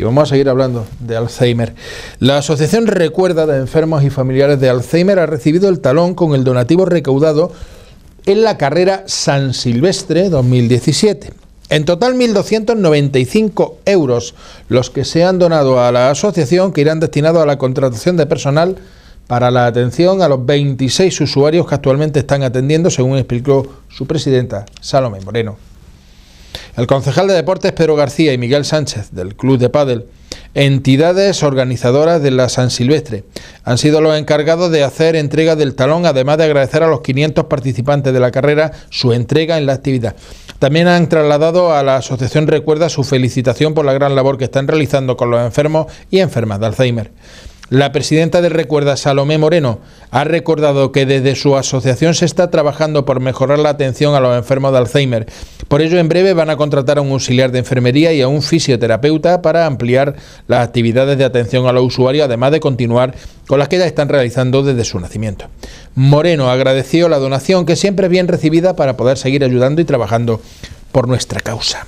y vamos a seguir hablando de Alzheimer. La Asociación Recuerda de Enfermos y Familiares de Alzheimer ha recibido el talón con el donativo recaudado en la carrera San Silvestre 2017. En total 1.295 euros los que se han donado a la asociación que irán destinados a la contratación de personal para la atención a los 26 usuarios que actualmente están atendiendo, según explicó su presidenta Salomé Moreno. El concejal de Deportes Pedro García y Miguel Sánchez del Club de Padel, entidades organizadoras de la San Silvestre, han sido los encargados de hacer entrega del talón, además de agradecer a los 500 participantes de la carrera su entrega en la actividad. También han trasladado a la Asociación Recuerda su felicitación por la gran labor que están realizando con los enfermos y enfermas de Alzheimer. La presidenta de Recuerda, Salomé Moreno, ha recordado que desde su asociación se está trabajando por mejorar la atención a los enfermos de Alzheimer por ello, en breve van a contratar a un auxiliar de enfermería y a un fisioterapeuta para ampliar las actividades de atención a los usuarios, además de continuar con las que ya están realizando desde su nacimiento. Moreno agradeció la donación, que siempre es bien recibida para poder seguir ayudando y trabajando por nuestra causa.